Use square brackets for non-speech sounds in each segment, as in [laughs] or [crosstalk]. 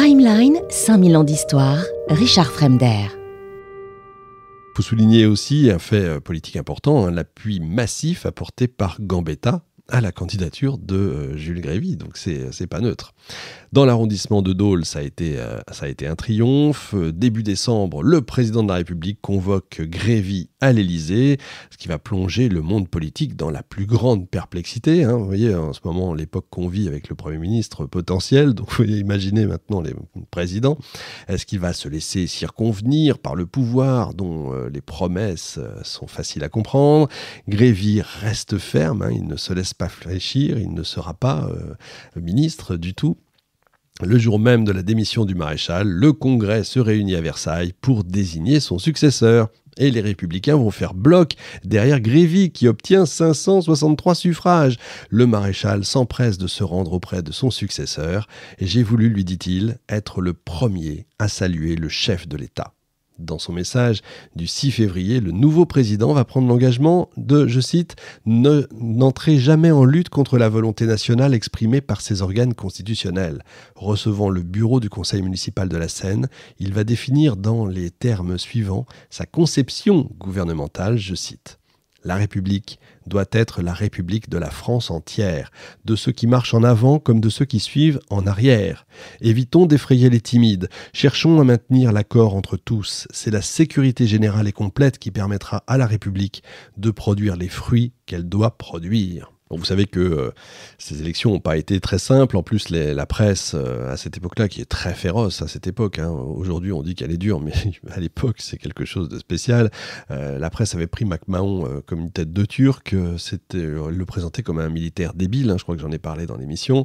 Timeline 5000 ans d'histoire, Richard Fremder. Faut souligner aussi un fait euh, politique important, hein, l'appui massif apporté par Gambetta à la candidature de euh, Jules Grévy, donc c'est pas neutre. Dans l'arrondissement de Dole, ça a été, euh, ça a été un triomphe. Euh, début décembre, le président de la République convoque Grévy à l'Élysée, ce qui va plonger le monde politique dans la plus grande perplexité. Hein. Vous voyez, en ce moment, l'époque qu'on vit avec le Premier ministre potentiel, donc vous imaginez maintenant les présidents. Est-ce qu'il va se laisser circonvenir par le pouvoir dont les promesses sont faciles à comprendre Grévy reste ferme, hein, il ne se laisse pas fléchir, il ne sera pas euh, ministre du tout. Le jour même de la démission du maréchal, le Congrès se réunit à Versailles pour désigner son successeur. Et les républicains vont faire bloc derrière Grévy qui obtient 563 suffrages. Le maréchal s'empresse de se rendre auprès de son successeur. J'ai voulu, lui dit-il, être le premier à saluer le chef de l'État. Dans son message du 6 février, le nouveau président va prendre l'engagement de, je cite, n'entrer jamais en lutte contre la volonté nationale exprimée par ses organes constitutionnels. Recevant le bureau du conseil municipal de la Seine, il va définir dans les termes suivants sa conception gouvernementale, je cite. La République doit être la République de la France entière, de ceux qui marchent en avant comme de ceux qui suivent en arrière. Évitons d'effrayer les timides, cherchons à maintenir l'accord entre tous. C'est la sécurité générale et complète qui permettra à la République de produire les fruits qu'elle doit produire vous savez que euh, ces élections n'ont pas été très simples. En plus, la presse euh, à cette époque-là, qui est très féroce à cette époque, hein. aujourd'hui on dit qu'elle est dure, [laughs] mais à l'époque c'est quelque chose de spécial. Euh, la presse avait pris MacMahon comme une tête de turc, c'était, le présentait comme un militaire débile, hein. je crois que j'en ai parlé dans l'émission.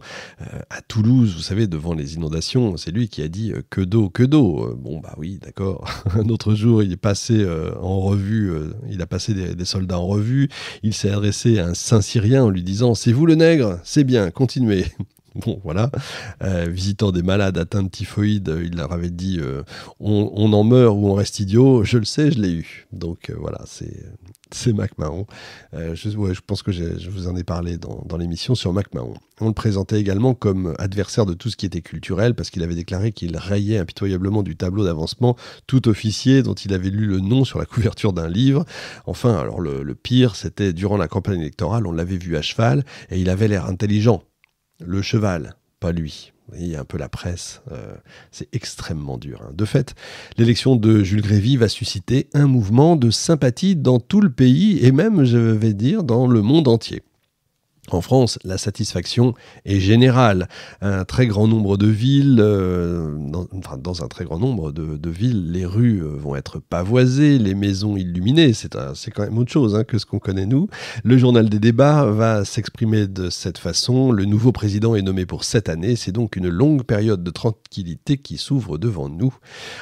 à Toulouse, vous savez, devant les inondations, c'est lui qui a dit que d'eau, que d'eau. bon bah oui, d'accord. [laughs] Un autre jour, il est passé en revue, il a passé des, des soldats en revue, il s'est adressé à un Saint-Syrien lui disant C'est vous le nègre C'est bien, continuez. [laughs] bon voilà, euh, visitant des malades atteints de typhoïde, euh, il leur avait dit euh, on, en meurt ou on reste idiot, je le sais, je l'ai eu. Donc voilà, c'est Mac Mahon. Je, pense que je vous en ai parlé dans, l'émission sur Mac Mahon. On le présentait également comme adversaire de tout ce qui était culturel parce qu'il avait déclaré qu'il rayait impitoyablement du tableau d'avancement tout officier dont il avait lu le nom sur la couverture d'un livre. Enfin, alors le pire, c'était durant la campagne électorale, on l'avait vu à cheval et il avait l'air intelligent le cheval, pas lui. Il y a un peu la presse, euh, c'est extrêmement dur. Hein. De fait, l'élection de Jules Grévy va susciter un mouvement de sympathie dans tout le pays et même, je vais dire, dans le monde entier. En France, la satisfaction est générale. Un très grand nombre de villes, euh, dans, dans, un très grand nombre de, villes, les rues euh, vont être pavoisées, les maisons illuminées, c'est, quand même autre chose hein, que ce qu'on connaît nous. Le journal des débats va s'exprimer de cette façon. Le nouveau président est nommé pour cette année. c'est donc une longue période de tranquillité qui s'ouvre devant nous.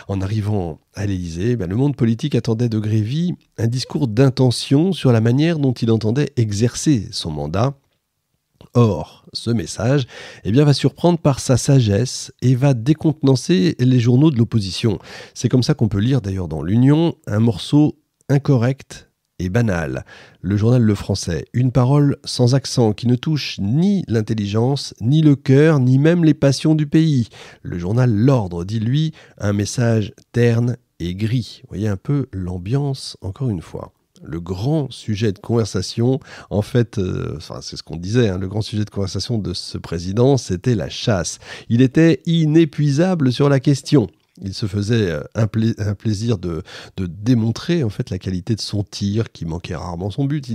En arrivant à l'Élysée, ben, le monde politique attendait de Grévy un discours d'intention sur la manière dont il entendait exercer son mandat. Or, ce message eh bien, va surprendre par sa sagesse et va décontenancer les journaux de l'opposition. C'est comme ça qu'on peut lire d'ailleurs dans l'Union un morceau incorrect et banal. Le journal Le Français, une parole sans accent qui ne touche ni l'intelligence, ni le cœur, ni même les passions du pays. Le journal L'Ordre dit lui un message terne et gris. Vous voyez un peu l'ambiance encore une fois le grand sujet de conversation, en fait, euh, c'est ce qu'on disait, hein, le grand sujet de conversation de ce président, c'était la chasse. Il était inépuisable sur la question. Il se faisait euh, un, plaisir de, démontrer en fait la qualité de son tir qui manquait rarement son but.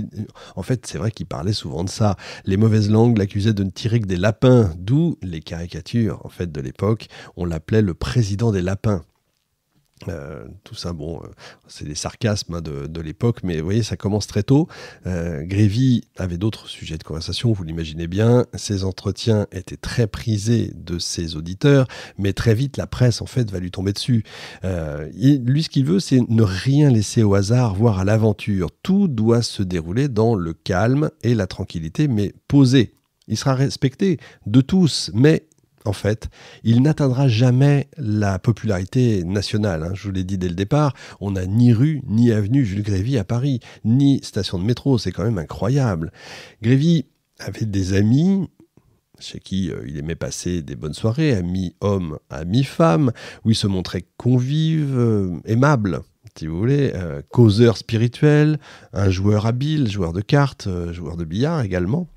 en fait, c'est vrai qu'il parlait souvent de ça. Les mauvaises langues l'accusaient de ne tirer que des lapins, d'où les caricatures en fait de l'époque. On l'appelait le président des lapins. Euh, tout ça, bon, euh, c'est des sarcasmes hein, de, l'époque, mais vous voyez, ça commence très tôt. Euh, Grévy avait d'autres sujets de conversation, vous l'imaginez bien. Ses entretiens étaient très prisés de ses auditeurs, mais très vite, la presse, en fait, va lui tomber dessus. lui, ce qu'il veut, c'est ne rien laisser au hasard, voire à l'aventure. Tout doit se dérouler dans le calme et la tranquillité, mais posé. Il sera respecté de tous, mais en fait, il n'atteindra jamais la popularité nationale. Hein, je vous l'ai dit dès le départ, on n'a ni rue, ni avenue Jules Grévy à Paris, ni station de métro, c'est quand même incroyable. Grévy avait des amis, chez qui euh, il aimait passer des bonnes soirées, amis hommes, amis femmes, où il se montrait convive, euh, aimable, si vous voulez, euh, causeur spirituel, un joueur habile, joueur de cartes, joueur de billard également.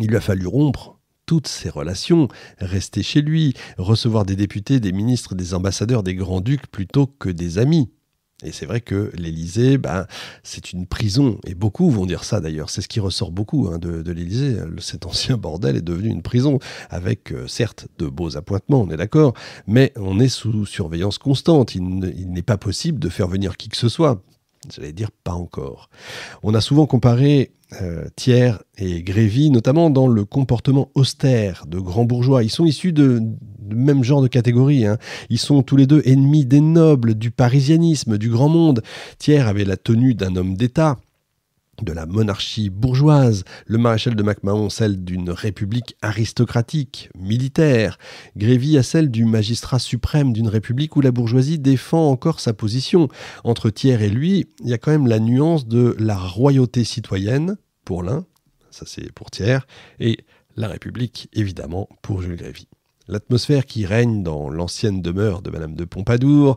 Il lui a fallu rompre toutes ses relations, rester chez lui, recevoir des députés, des ministres, des ambassadeurs, des grands-ducs plutôt que des amis. Et c'est vrai que l'Élysée, ben, c'est une prison. Et beaucoup vont dire ça d'ailleurs. C'est ce qui ressort beaucoup hein, de, l'Élysée. Hein, cet ancien bordel est devenu une prison, avec euh, certes de beaux appointements, on est d'accord, mais on est sous surveillance constante. Il n'est pas possible de faire venir qui que ce soit. J'allais dire pas encore. On a souvent comparé euh, Thiers et Grévy, notamment dans le comportement austère de grands bourgeois. Ils sont issus de, même genre de catégorie. Hein. Ils sont tous les deux ennemis des nobles, du parisianisme, du grand monde. Thiers avait la tenue d'un homme d'État de la monarchie bourgeoise, le maréchal de MacMahon celle d'une république aristocratique, militaire, Grévy à celle du magistrat suprême d'une république où la bourgeoisie défend encore sa position. Entre Thiers et lui, il y a quand même la nuance de la royauté citoyenne, pour l'un, ça c'est pour Thiers, et la république, évidemment, pour Jules Grévy. L'atmosphère qui règne dans l'ancienne demeure de Madame de Pompadour,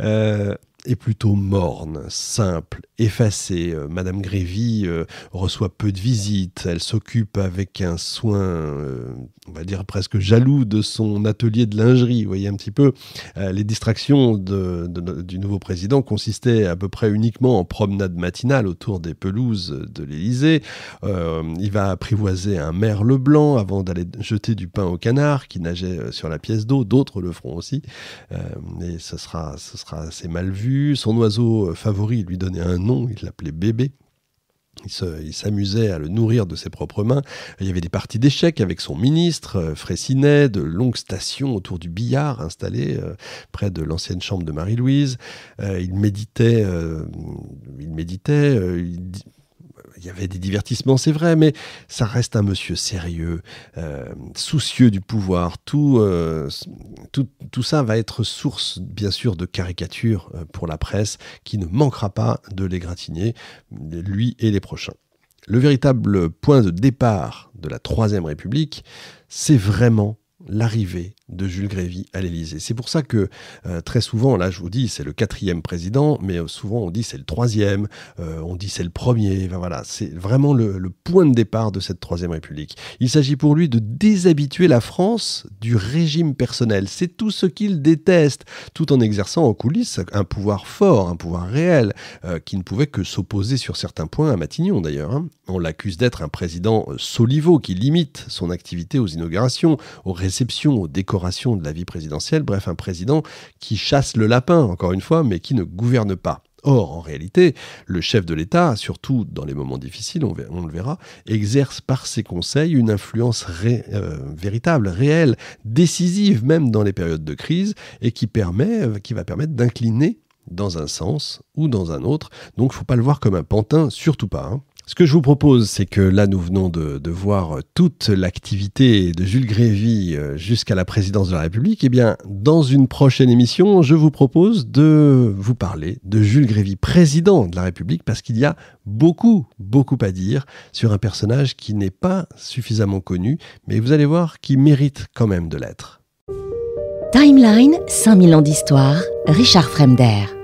euh, est plutôt morne, simple, effacée. Euh, Madame Grévy euh, reçoit peu de visites, elle s'occupe avec un soin, euh, on va dire presque jaloux, de son atelier de lingerie. voyez un petit peu, les distractions du nouveau président consistaient à peu près uniquement en promenade matinale autour des pelouses de l'Élysée. il va apprivoiser un merle blanc avant d'aller jeter du pain au canard qui nageait sur la pièce d'eau. D'autres le feront aussi. et ce sera assez mal vu son oiseau euh, favori lui donnait un nom, il l'appelait bébé. Il s'amusait à le nourrir de ses propres mains. Il y avait des parties d'échecs avec son ministre, euh, Fraissinet, de longues stations autour du billard installé euh, près de l'ancienne chambre de Marie-Louise. il méditait, il méditait, il il y avait des divertissements, c'est vrai, mais ça reste un monsieur sérieux, euh, soucieux du pouvoir. Euh, tout, tout, ça va être source, bien sûr, de caricatures euh, pour la presse, qui ne manquera pas de l'égratigner, lui et les prochains. Le véritable point de départ de la Troisième République, c'est vraiment l'arrivée de Jules Grévy à l'Élysée. C'est pour ça que euh, très souvent, là je vous dis c'est le quatrième président, mais euh, souvent on dit c'est le troisième, euh, on dit c'est le premier, voilà, c'est vraiment le, point de départ de cette Troisième République. Il s'agit pour lui de déshabituer la France du régime personnel, c'est tout ce qu'il déteste, tout en exerçant en coulisses un pouvoir fort, un pouvoir réel, qui ne pouvait que s'opposer sur certains points à Matignon d'ailleurs. Hein. On l'accuse d'être un président soliveau qui limite son activité aux inaugurations, aux réceptions, aux décorations de la vie présidentielle, bref, un président qui chasse le lapin, encore une fois, mais qui ne gouverne pas. Or, en réalité, le chef de l'État, surtout dans les moments difficiles, on, le verra, exerce par ses conseils une influence euh, véritable, réelle, décisive même dans les périodes de crise, et qui, permet, euh, qui va permettre d'incliner dans un sens ou dans un autre. Donc, il ne faut pas le voir comme un pantin, surtout pas. Hein. Ce que je vous propose, c'est que là, nous venons de, voir toute l'activité de Jules Grévy euh, jusqu'à la présidence de la République. Eh bien, dans une prochaine émission, je vous propose de vous parler de Jules Grévy, président de la République, parce qu'il y a beaucoup, beaucoup à dire sur un personnage qui n'est pas suffisamment connu, mais vous allez voir qui mérite quand même de l'être. Timeline, 5000 ans d'histoire, Richard Fremder.